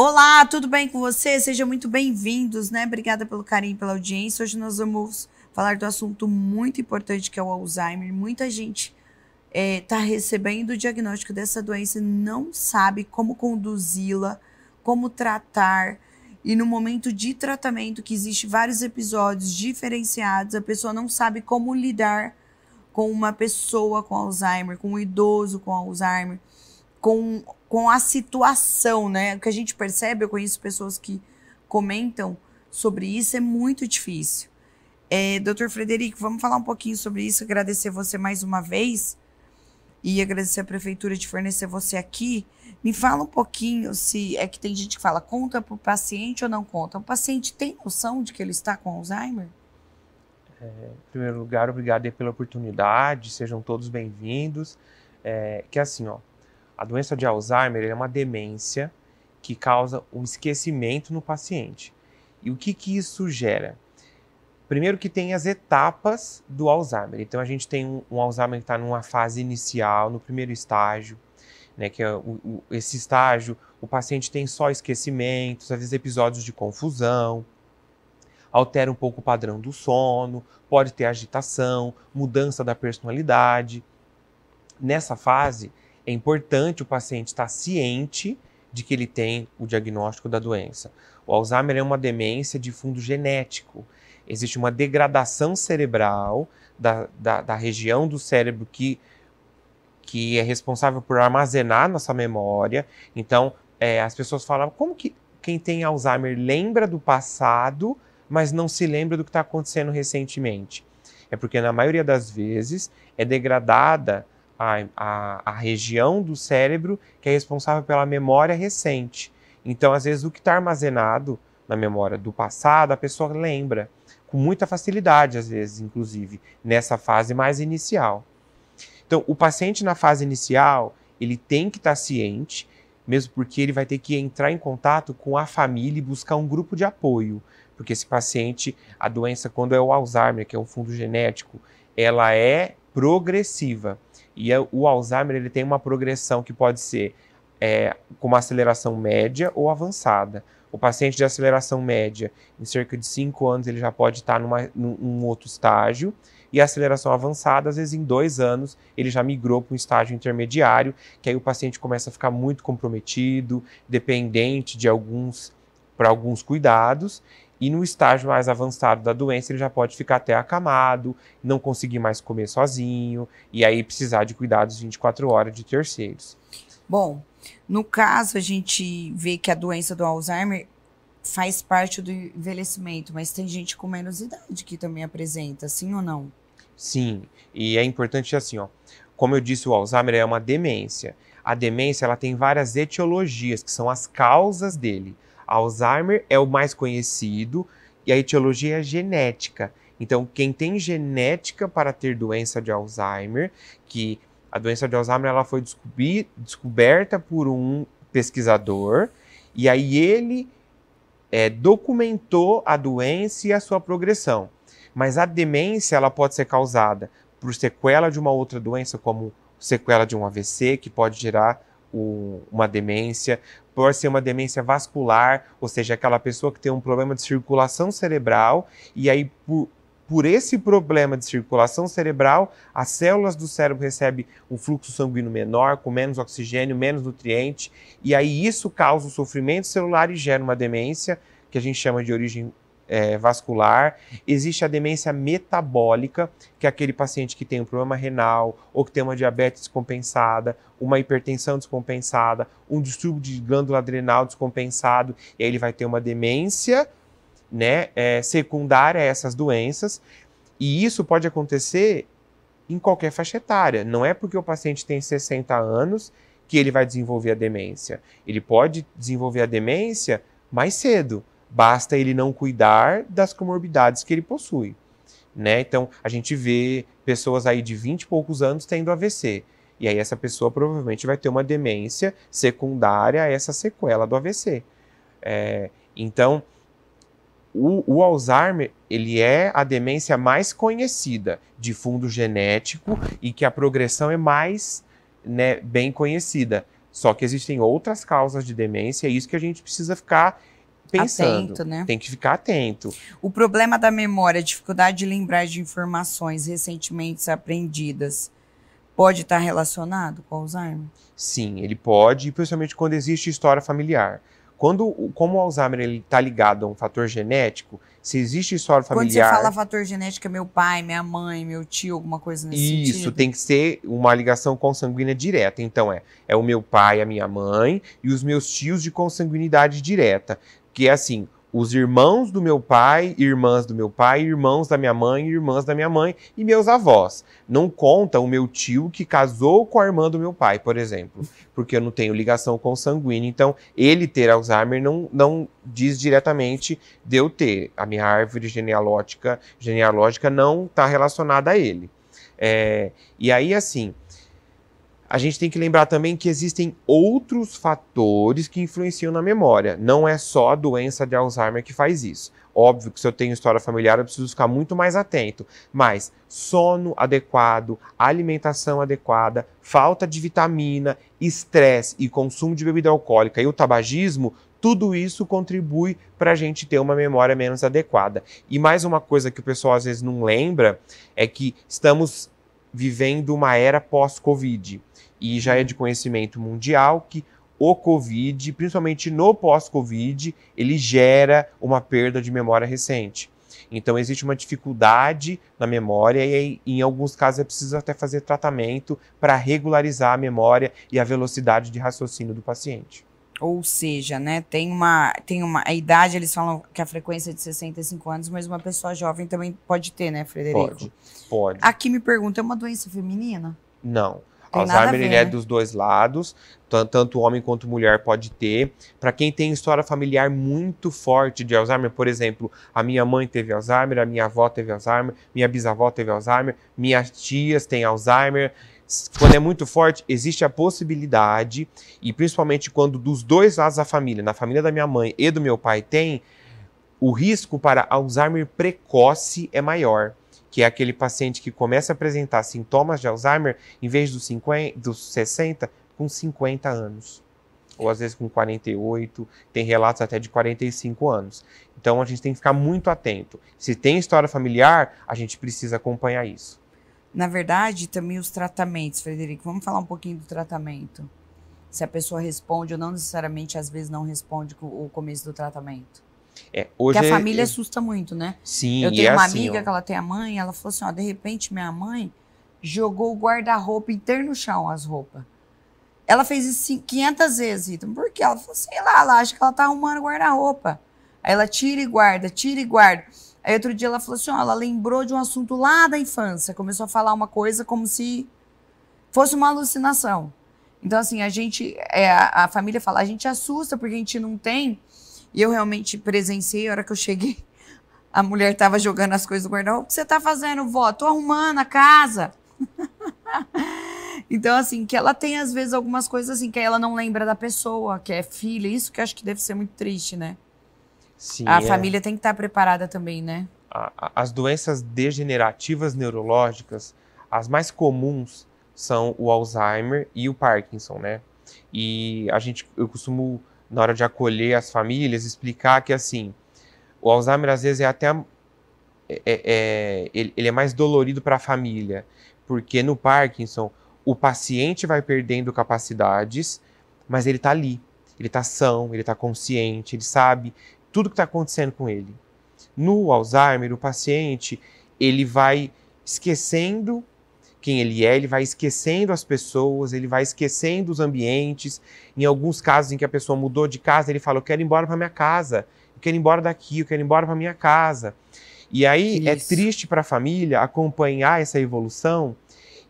Olá, tudo bem com você? Sejam muito bem-vindos, né? Obrigada pelo carinho, pela audiência. Hoje nós vamos falar do assunto muito importante que é o Alzheimer. Muita gente está é, tá recebendo o diagnóstico dessa doença e não sabe como conduzi-la, como tratar. E no momento de tratamento, que existe vários episódios diferenciados, a pessoa não sabe como lidar com uma pessoa com Alzheimer, com um idoso com Alzheimer, com com a situação, né? O que a gente percebe, eu conheço pessoas que comentam sobre isso, é muito difícil. É, Doutor Frederico, vamos falar um pouquinho sobre isso, agradecer você mais uma vez e agradecer a prefeitura de fornecer você aqui. Me fala um pouquinho se é que tem gente que fala conta para o paciente ou não conta. O paciente tem noção de que ele está com Alzheimer? É, em primeiro lugar, obrigado pela oportunidade, sejam todos bem-vindos. É, que assim, ó, a doença de Alzheimer é uma demência que causa um esquecimento no paciente. E o que, que isso gera? Primeiro que tem as etapas do Alzheimer. Então a gente tem um, um Alzheimer que está numa fase inicial, no primeiro estágio, né? Que é o, o, esse estágio o paciente tem só esquecimentos, às vezes episódios de confusão, altera um pouco o padrão do sono, pode ter agitação, mudança da personalidade. Nessa fase é importante o paciente estar ciente de que ele tem o diagnóstico da doença. O Alzheimer é uma demência de fundo genético. Existe uma degradação cerebral da, da, da região do cérebro que, que é responsável por armazenar nossa memória. Então, é, as pessoas falam, como que quem tem Alzheimer lembra do passado, mas não se lembra do que está acontecendo recentemente? É porque, na maioria das vezes, é degradada a, a, a região do cérebro que é responsável pela memória recente. Então, às vezes, o que está armazenado na memória do passado, a pessoa lembra com muita facilidade, às vezes, inclusive, nessa fase mais inicial. Então, o paciente na fase inicial, ele tem que estar tá ciente, mesmo porque ele vai ter que entrar em contato com a família e buscar um grupo de apoio, porque esse paciente, a doença, quando é o Alzheimer, que é um fundo genético, ela é progressiva. E é, o Alzheimer ele tem uma progressão que pode ser é, com uma aceleração média ou avançada. O paciente de aceleração média, em cerca de 5 anos, ele já pode estar numa, num outro estágio. E a aceleração avançada, às vezes em dois anos, ele já migrou para um estágio intermediário, que aí o paciente começa a ficar muito comprometido, dependente de alguns, para alguns cuidados, e no estágio mais avançado da doença, ele já pode ficar até acamado, não conseguir mais comer sozinho, e aí precisar de cuidados 24 horas de terceiros. Bom, no caso, a gente vê que a doença do Alzheimer faz parte do envelhecimento, mas tem gente com menos idade que também apresenta, sim ou não? Sim, e é importante assim, ó. Como eu disse, o Alzheimer é uma demência. A demência ela tem várias etiologias, que são as causas dele. Alzheimer é o mais conhecido e a etiologia é genética. Então, quem tem genética para ter doença de Alzheimer, que a doença de Alzheimer ela foi descoberta por um pesquisador, e aí ele é, documentou a doença e a sua progressão. Mas a demência ela pode ser causada por sequela de uma outra doença, como sequela de um AVC, que pode gerar uma demência, pode ser uma demência vascular, ou seja, aquela pessoa que tem um problema de circulação cerebral, e aí por, por esse problema de circulação cerebral, as células do cérebro recebem um fluxo sanguíneo menor, com menos oxigênio, menos nutriente, e aí isso causa o um sofrimento celular e gera uma demência, que a gente chama de origem é, vascular, existe a demência metabólica, que é aquele paciente que tem um problema renal ou que tem uma diabetes descompensada, uma hipertensão descompensada, um distúrbio de glândula adrenal descompensado, e aí ele vai ter uma demência né, é, secundária a essas doenças. E isso pode acontecer em qualquer faixa etária. Não é porque o paciente tem 60 anos que ele vai desenvolver a demência. Ele pode desenvolver a demência mais cedo basta ele não cuidar das comorbidades que ele possui. Né? Então, a gente vê pessoas aí de 20 e poucos anos tendo AVC. E aí essa pessoa provavelmente vai ter uma demência secundária a essa sequela do AVC. É, então, o, o, Alzheimer, ele é a demência mais conhecida de fundo genético e que a progressão é mais né, bem conhecida. Só que existem outras causas de demência, e é isso que a gente precisa ficar pensando. Atento, né? Tem que ficar atento. O problema da memória, dificuldade de lembrar de informações recentemente aprendidas, pode estar relacionado com Alzheimer? Sim, ele pode, principalmente quando existe história familiar. Quando, como o Alzheimer está ligado a um fator genético, se existe história familiar... Quando você fala fator genético, é meu pai, minha mãe, meu tio, alguma coisa nesse isso, sentido? Isso, tem que ser uma ligação consanguínea direta. Então, é, é o meu pai, a minha mãe e os meus tios de consanguinidade direta que é assim, os irmãos do meu pai, irmãs do meu pai, irmãos da minha mãe, irmãs da minha mãe e meus avós. Não conta o meu tio que casou com a irmã do meu pai, por exemplo, porque eu não tenho ligação com sanguíneo. Então, ele ter Alzheimer não, não diz diretamente de eu ter. A minha árvore genealógica, genealógica não está relacionada a ele. É, e aí, assim, a gente tem que lembrar também que existem outros fatores que influenciam na memória. Não é só a doença de Alzheimer que faz isso. Óbvio que se eu tenho história familiar, eu preciso ficar muito mais atento. Mas sono adequado, alimentação adequada, falta de vitamina, estresse e consumo de bebida alcoólica e o tabagismo, tudo isso contribui para a gente ter uma memória menos adequada. E mais uma coisa que o pessoal às vezes não lembra é que estamos vivendo uma era pós-Covid e já é de conhecimento mundial que o Covid, principalmente no pós-Covid, ele gera uma perda de memória recente. Então, existe uma dificuldade na memória e, em alguns casos, é preciso até fazer tratamento para regularizar a memória e a velocidade de raciocínio do paciente. Ou seja, né, tem uma, tem uma a idade, eles falam que a frequência é de 65 anos, mas uma pessoa jovem também pode ter, né, Frederico? Pode, pode. Aqui me pergunta, é uma doença feminina? Não. Alzheimer ele é né? dos dois lados, tanto homem quanto mulher pode ter. Para quem tem história familiar muito forte de Alzheimer, por exemplo, a minha mãe teve Alzheimer, a minha avó teve Alzheimer, minha bisavó teve Alzheimer, minhas tias têm Alzheimer. Quando é muito forte, existe a possibilidade, e principalmente quando dos dois lados da família, na família da minha mãe e do meu pai, tem, o risco para Alzheimer precoce é maior que é aquele paciente que começa a apresentar sintomas de Alzheimer em vez dos, 50, dos 60, com 50 anos. Ou às vezes com 48, tem relatos até de 45 anos. Então a gente tem que ficar muito atento. Se tem história familiar, a gente precisa acompanhar isso. Na verdade, também os tratamentos, Frederico, vamos falar um pouquinho do tratamento. Se a pessoa responde ou não necessariamente, às vezes não responde com o começo do tratamento. É, hoje a é família é, assusta muito, né? Sim, Eu tenho é uma assim, amiga ó. que ela tem a mãe, ela falou assim, ó, de repente minha mãe jogou o guarda-roupa inteiro no chão, as roupas. Ela fez isso 500 vezes, então Por quê? Ela falou, sei lá, ela acha que ela tá arrumando guarda-roupa. Aí ela tira e guarda, tira e guarda. Aí outro dia ela falou assim, ó, ela lembrou de um assunto lá da infância, começou a falar uma coisa como se fosse uma alucinação. Então assim, a gente, é, a, a família fala, a gente assusta porque a gente não tem e eu realmente presenciei, a hora que eu cheguei, a mulher estava jogando as coisas do guarda-roupa. O que você está fazendo, vó? Tô arrumando a casa. então, assim, que ela tem, às vezes, algumas coisas assim, que ela não lembra da pessoa, que é filha. Isso que eu acho que deve ser muito triste, né? Sim, a é. família tem que estar tá preparada também, né? As doenças degenerativas neurológicas, as mais comuns são o Alzheimer e o Parkinson, né? E a gente, eu costumo na hora de acolher as famílias, explicar que assim, o Alzheimer às vezes é até é, é, é, ele, ele é mais dolorido para a família, porque no Parkinson o paciente vai perdendo capacidades, mas ele está ali, ele está são, ele está consciente, ele sabe tudo que está acontecendo com ele. No Alzheimer, o paciente ele vai esquecendo quem ele é, ele vai esquecendo as pessoas, ele vai esquecendo os ambientes. Em alguns casos em que a pessoa mudou de casa, ele fala: Eu quero ir embora para minha casa, eu quero ir embora daqui, eu quero ir embora para minha casa. E aí é Isso. é triste para a família acompanhar essa evolução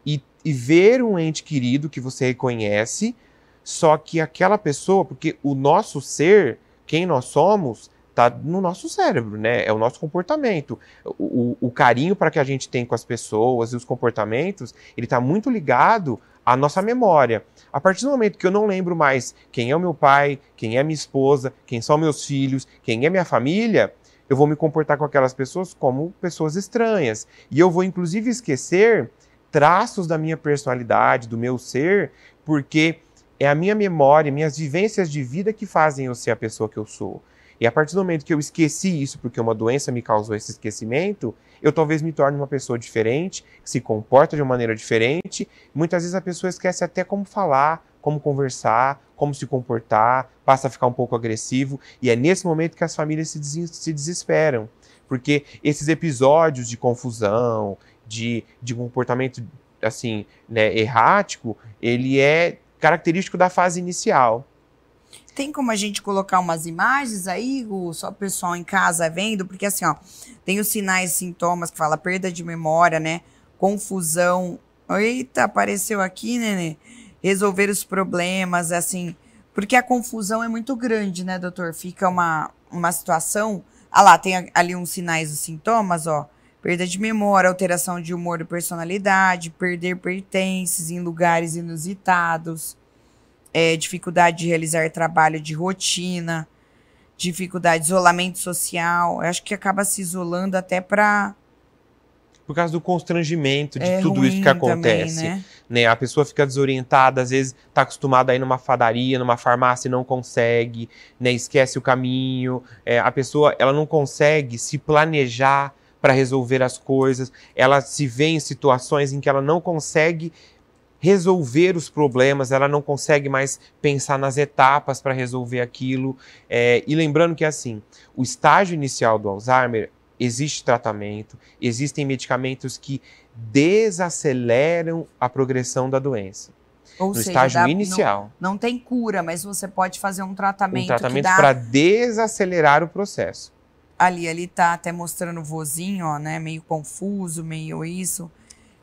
e, e ver um ente querido que você reconhece, só que aquela pessoa, porque o nosso ser, quem nós somos, está no nosso cérebro, né? É o nosso comportamento. O, o, o carinho para que a gente tem com as pessoas e os comportamentos, ele está muito ligado à nossa memória. A partir do momento que eu não lembro mais quem é o meu pai, quem é minha esposa, quem são meus filhos, quem é minha família, eu vou me comportar com aquelas pessoas como pessoas estranhas. E eu vou, inclusive, esquecer traços da minha personalidade, do meu ser, porque é a minha memória, minhas vivências de vida que fazem eu ser a pessoa que eu sou. E a partir do momento que eu esqueci isso, porque uma doença me causou esse esquecimento, eu talvez me torne uma pessoa diferente, que se comporta de uma maneira diferente. Muitas vezes a pessoa esquece até como falar, como conversar, como se comportar, passa a ficar um pouco agressivo. E é nesse momento que as famílias se, des se desesperam. Porque esses episódios de confusão, de, de comportamento assim, né, errático, ele é característico da fase inicial. Tem como a gente colocar umas imagens aí, o só o pessoal em casa vendo? Porque assim, ó, tem os sinais, e sintomas que fala perda de memória, né? Confusão. Eita, apareceu aqui, Nenê. Resolver os problemas, assim. Porque a confusão é muito grande, né, doutor? Fica uma, uma situação. Ah lá, tem ali uns sinais, e sintomas, ó. Perda de memória, alteração de humor e personalidade, perder pertences em lugares inusitados é, dificuldade de realizar trabalho de rotina, dificuldade, isolamento social. Eu acho que acaba se isolando até para por causa do constrangimento de é tudo isso que acontece. Também, né? né? A pessoa fica desorientada, às vezes está acostumada a ir numa fadaria, numa farmácia e não consegue, né? esquece o caminho. É, a pessoa ela não consegue se planejar para resolver as coisas. Ela se vê em situações em que ela não consegue resolver os problemas, ela não consegue mais pensar nas etapas para resolver aquilo. É, e lembrando que, assim, o estágio inicial do Alzheimer existe tratamento, existem medicamentos que desaceleram a progressão da doença. Ou no seja, estágio dá, inicial. Não, não, tem cura, mas você pode fazer um tratamento. Um tratamento dá... para desacelerar o processo. Ali, ali tá até mostrando o vozinho, ó, né? Meio confuso, meio isso.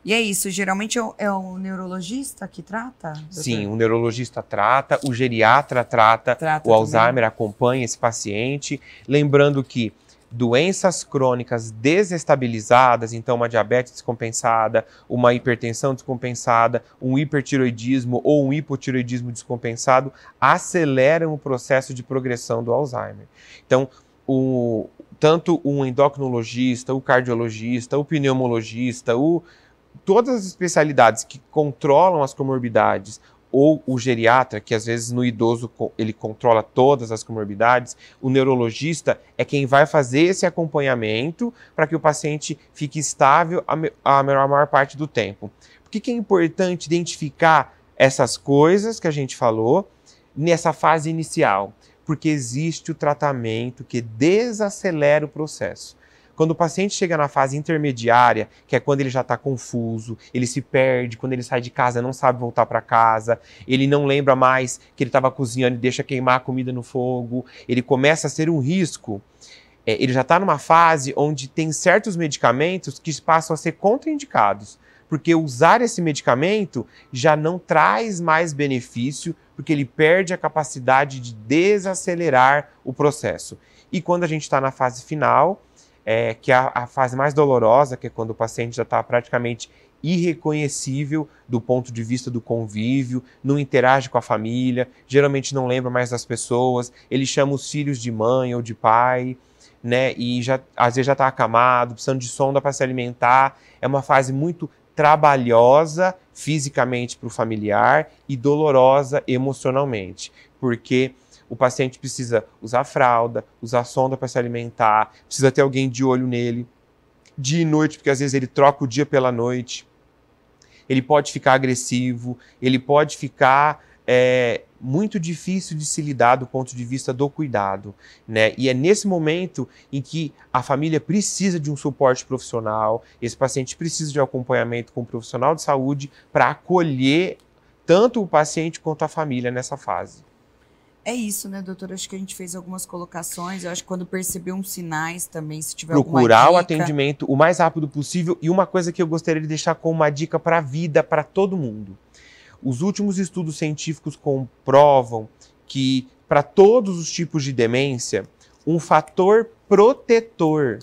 E é isso, geralmente é o é neurologista que trata? Doutor? Sim, o um neurologista trata, o geriatra trata, trata o Alzheimer também. acompanha esse paciente. Lembrando que doenças crônicas desestabilizadas, então uma diabetes descompensada, uma hipertensão descompensada, um hipertiroidismo ou um hipotiroidismo descompensado, aceleram o processo de progressão do Alzheimer. Então, o, tanto um endocrinologista, o cardiologista, o pneumologista, o todas as especialidades que controlam as comorbidades ou o geriatra, que às vezes no idoso ele controla todas as comorbidades, o neurologista é quem vai fazer esse acompanhamento para que o paciente fique estável a, maior parte do tempo. Por que é importante identificar essas coisas que a gente falou nessa fase inicial? Porque existe o tratamento que desacelera o processo. Quando o paciente chega na fase intermediária, que é quando ele já está confuso, ele se perde, quando ele sai de casa não sabe voltar para casa, ele não lembra mais que ele estava cozinhando e deixa queimar a comida no fogo, ele começa a ser um risco. É, ele já está numa fase onde tem certos medicamentos que passam a ser contraindicados, porque usar esse medicamento já não traz mais benefício, porque ele perde a capacidade de desacelerar o processo. E quando a gente está na fase final, é, que é a, a fase mais dolorosa, que é quando o paciente já está praticamente irreconhecível do ponto de vista do convívio, não interage com a família, geralmente não lembra mais das pessoas, ele chama os filhos de mãe ou de pai, né? E já, às vezes já está acamado, precisando de sonda para se alimentar. É uma fase muito trabalhosa fisicamente para o familiar e dolorosa emocionalmente, porque o paciente precisa usar fralda, usar sonda para se alimentar, precisa ter alguém de olho nele, dia e noite, porque às vezes ele troca o dia pela noite. Ele pode ficar agressivo, ele pode ficar é, muito difícil de se lidar do ponto de vista do cuidado, né? E é nesse momento em que a família precisa de um suporte profissional, esse paciente precisa de um acompanhamento com um profissional de saúde para acolher tanto o paciente quanto a família nessa fase. É isso, né, doutora? Acho que a gente fez algumas colocações. Eu acho que quando perceber uns sinais também, se tiver Procurar o atendimento o mais rápido possível. E uma coisa que eu gostaria de deixar como uma dica para a vida, para todo mundo. Os últimos estudos científicos comprovam que, para todos os tipos de demência, um fator protetor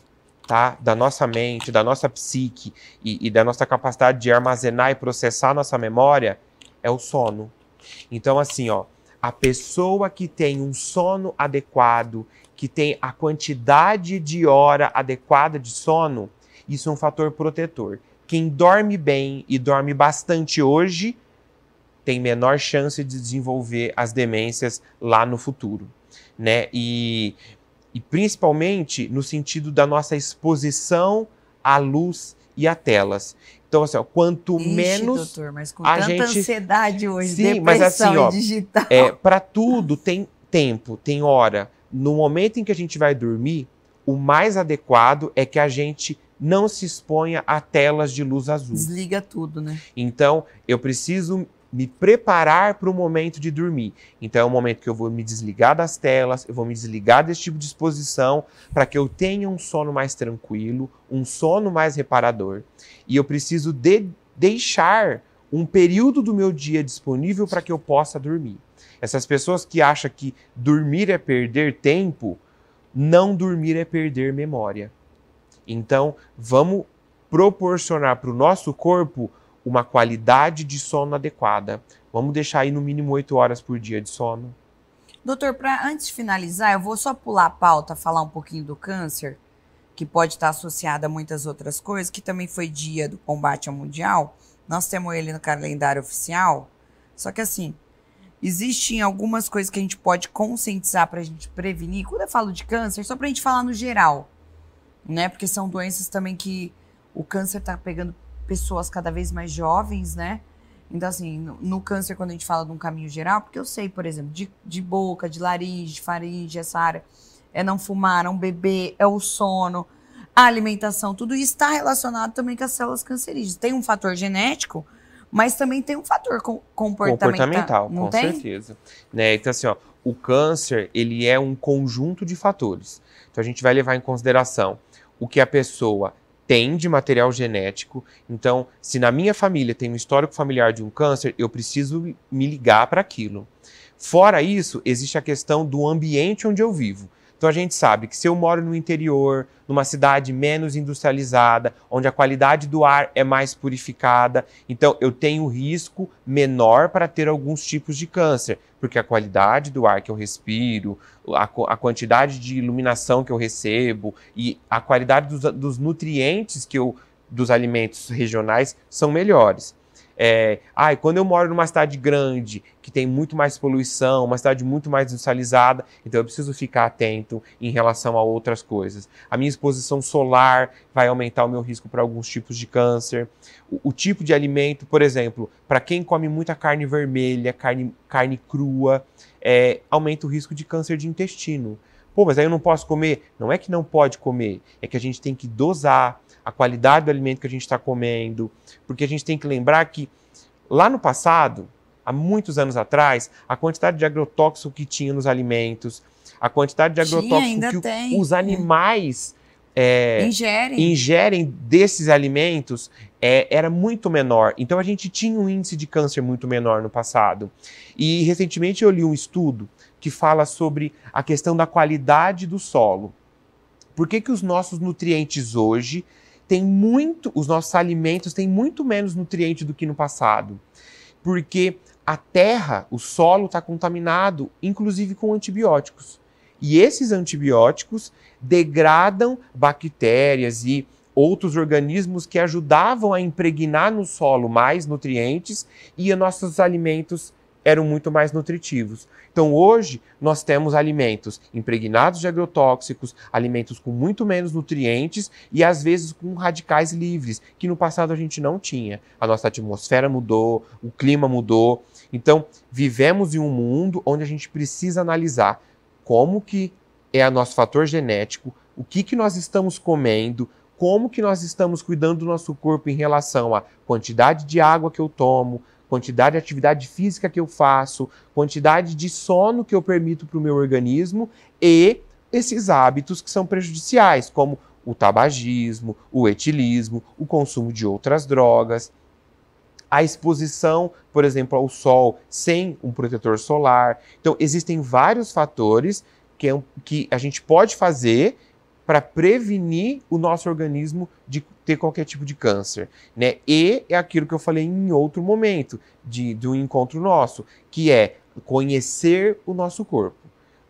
tá, da nossa mente, da nossa psique e, e da nossa capacidade de armazenar e processar nossa memória é o sono. Então, assim, ó, a pessoa que tem um sono adequado, que tem a quantidade de hora adequada de sono, isso é um fator protetor. Quem dorme bem e dorme bastante hoje tem menor chance de desenvolver as demências lá no futuro, né? E, e principalmente no sentido da nossa exposição à luz e a telas. Então, assim, ó, quanto Ixi, menos. Doutor, mas com a tanta gente... ansiedade hoje, Sim, depressão mas assim, ó, digital. É, para tudo tem tempo, tem hora. No momento em que a gente vai dormir, o mais adequado é que a gente não se exponha a telas de luz azul. Desliga tudo, né? Então, eu preciso me preparar para o momento de dormir. Então é o momento que eu vou me desligar das telas, eu vou me desligar desse tipo de exposição para que eu tenha um sono mais tranquilo, um sono mais reparador. E eu preciso de deixar um período do meu dia disponível para que eu possa dormir. Essas pessoas que acham que dormir é perder tempo, não dormir é perder memória. Então, vamos proporcionar para o nosso corpo uma qualidade de sono adequada. Vamos deixar aí no mínimo 8 horas por dia de sono. Doutor, para antes de finalizar, eu vou só pular a pauta, falar um pouquinho do câncer, que pode estar associado a muitas outras coisas, que também foi dia do combate ao mundial. Nós temos ele no calendário oficial. Só que assim, existem algumas coisas que a gente pode conscientizar para a gente prevenir. Quando eu falo de câncer, só para a gente falar no geral, né? Porque são doenças também que o câncer está pegando pessoas cada vez mais jovens, né? Então, assim, no, no, câncer, quando a gente fala de um caminho geral, porque eu sei, por exemplo, de, de boca, de laringe, de faringe, essa área, é não fumar, não é beber, é o sono, a alimentação, tudo isso está relacionado também com as células cancerígenas. Tem um fator genético, mas também tem um fator com, comportamental. Comportamental, não com tem? certeza. Né? Então, assim, ó, o câncer, ele é um conjunto de fatores. Então, a gente vai levar em consideração o que a pessoa tem de material genético. Então, se na minha família tem um histórico familiar de um câncer, eu preciso me ligar para aquilo. Fora isso, existe a questão do ambiente onde eu vivo. Então a gente sabe que se eu moro no interior, numa cidade menos industrializada, onde a qualidade do ar é mais purificada, então eu tenho risco menor para ter alguns tipos de câncer, porque a qualidade do ar que eu respiro, a, a quantidade de iluminação que eu recebo e a qualidade dos, dos nutrientes que eu dos alimentos regionais são melhores. É, ai, quando eu moro numa cidade grande, que tem muito mais poluição, uma cidade muito mais industrializada, então eu preciso ficar atento em relação a outras coisas. A minha exposição solar vai aumentar o meu risco para alguns tipos de câncer. O, o tipo de alimento, por exemplo, para quem come muita carne vermelha, carne, carne crua, é, aumenta o risco de câncer de intestino. Pô, mas aí eu não posso comer? Não é que não pode comer, é que a gente tem que dosar a qualidade do alimento que a gente está comendo, porque a gente tem que lembrar que lá no passado, há muitos anos atrás, a quantidade de agrotóxico que tinha nos alimentos, a quantidade de agrotóxico tinha, que tem. os animais é, ingerem. ingerem. desses alimentos é, era muito menor. Então a gente tinha um índice de câncer muito menor no passado. E recentemente eu li um estudo que fala sobre a questão da qualidade do solo. Por que, que os nossos nutrientes hoje tem muito, os nossos alimentos têm muito menos nutriente do que no passado, porque a terra, o solo está contaminado, inclusive com antibióticos. E esses antibióticos degradam bactérias e outros organismos que ajudavam a impregnar no solo mais nutrientes e nossos alimentos eram muito mais nutritivos. Então hoje nós temos alimentos impregnados de agrotóxicos, alimentos com muito menos nutrientes e às vezes com radicais livres, que no passado a gente não tinha. A nossa atmosfera mudou, o clima mudou. Então vivemos em um mundo onde a gente precisa analisar como que é o nosso fator genético, o que, que nós estamos comendo, como que nós estamos cuidando do nosso corpo em relação à quantidade de água que eu tomo, quantidade de atividade física que eu faço, quantidade de sono que eu permito para o meu organismo e esses hábitos que são prejudiciais, como o tabagismo, o etilismo, o consumo de outras drogas, a exposição, por exemplo, ao sol sem um protetor solar. Então, existem vários fatores que, é que a gente pode fazer para prevenir o nosso organismo de ter qualquer tipo de câncer, né? E é aquilo que eu falei em outro momento de, de um encontro nosso, que é conhecer o nosso corpo.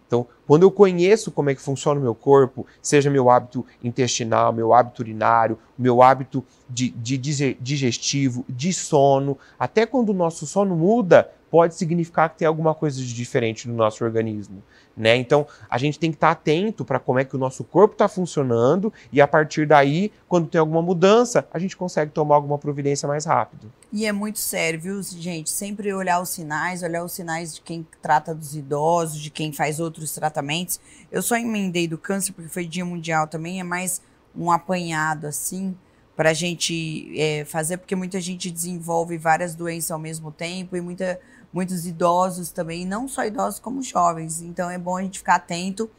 Então, quando eu conheço como é que funciona o meu corpo, seja meu hábito intestinal, meu hábito urinário, meu hábito de, de digestivo, de sono, até quando o nosso sono muda, pode significar que tem alguma coisa de diferente no nosso organismo, né? Então, a gente tem que estar atento para como é que o nosso corpo está funcionando e a partir daí, quando tem alguma mudança, a gente consegue tomar alguma providência mais rápido. E é muito sério, viu, gente? Sempre olhar os sinais, olhar os sinais de quem trata dos idosos, de quem faz outros tratamentos. Eu só emendei do câncer porque foi dia mundial também, é mais um apanhado assim para a gente é, fazer, porque muita gente desenvolve várias doenças ao mesmo tempo e muita, muitos idosos também, não só idosos como jovens. Então é bom a gente ficar atento.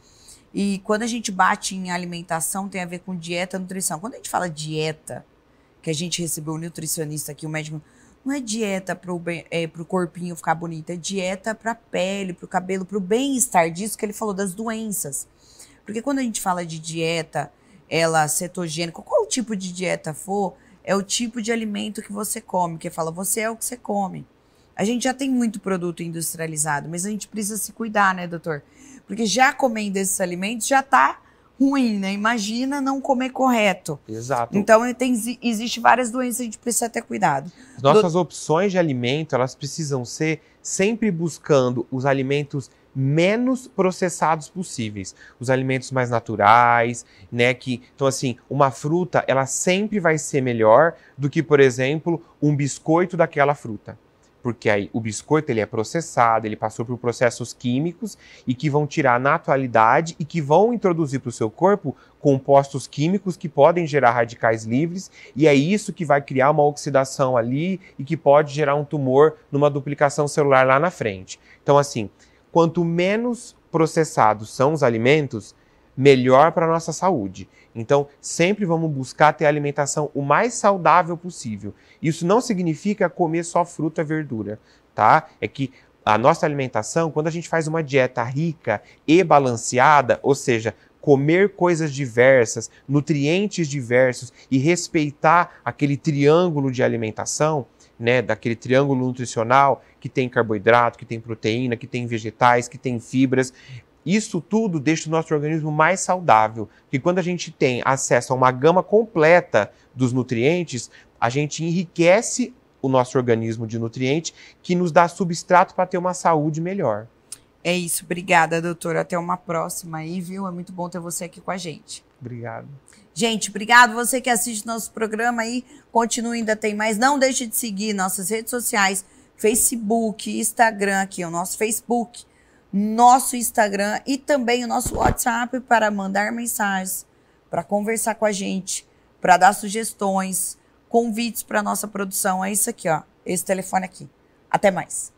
E quando a gente bate em alimentação, tem a ver com dieta, nutrição. Quando a gente fala dieta, que a gente recebeu um nutricionista aqui, o um médico, não é dieta para o é, pro corpinho ficar bonito, é dieta para a pele, para o cabelo, para o bem-estar disso que ele falou das doenças. Porque quando a gente fala de dieta, ela cetogênica, qual tipo de dieta for, é o tipo de alimento que você come, que fala você é o que você come. A gente já tem muito produto industrializado, mas a gente precisa se cuidar, né, doutor? Porque já comendo esses alimentos já está ruim, né? Imagina não comer correto. Exato. Então tem, existe várias doenças, a gente precisa ter cuidado. Nossas Do... opções de alimento, elas precisam ser sempre buscando os alimentos menos processados possíveis, os alimentos mais naturais, né, que então assim, uma fruta, ela sempre vai ser melhor do que, por exemplo, um biscoito daquela fruta porque aí o biscoito ele é processado, ele passou por processos químicos e que vão tirar na naturalidade e que vão introduzir para o seu corpo compostos químicos que podem gerar radicais livres e é isso que vai criar uma oxidação ali e que pode gerar um tumor numa duplicação celular lá na frente. Então assim, quanto menos processados são os alimentos, melhor para a nossa saúde. Então, sempre vamos buscar ter a alimentação o mais saudável possível. Isso não significa comer só fruta e verdura, tá? É que a nossa alimentação, quando a gente faz uma dieta rica e balanceada, ou seja, comer coisas diversas, nutrientes diversos e respeitar aquele triângulo de alimentação, né, daquele triângulo nutricional que tem carboidrato, que tem proteína, que tem vegetais, que tem fibras, isso tudo deixa o nosso organismo mais saudável, porque quando a gente tem acesso a uma gama completa dos nutrientes, a gente enriquece o nosso organismo de nutriente que nos dá substrato para ter uma saúde melhor. É isso, obrigada, doutora. Até uma próxima aí, viu? É muito bom ter você aqui com a gente. Obrigado. Gente, obrigado você que assiste nosso programa aí. Continua ainda tem mais. Não deixe de seguir nossas redes sociais, Facebook, Instagram aqui, é o nosso Facebook nosso Instagram e também o nosso WhatsApp para mandar mensagens, para conversar com a gente, para dar sugestões, convites para nossa produção. É isso aqui, ó. Esse telefone aqui. Até mais.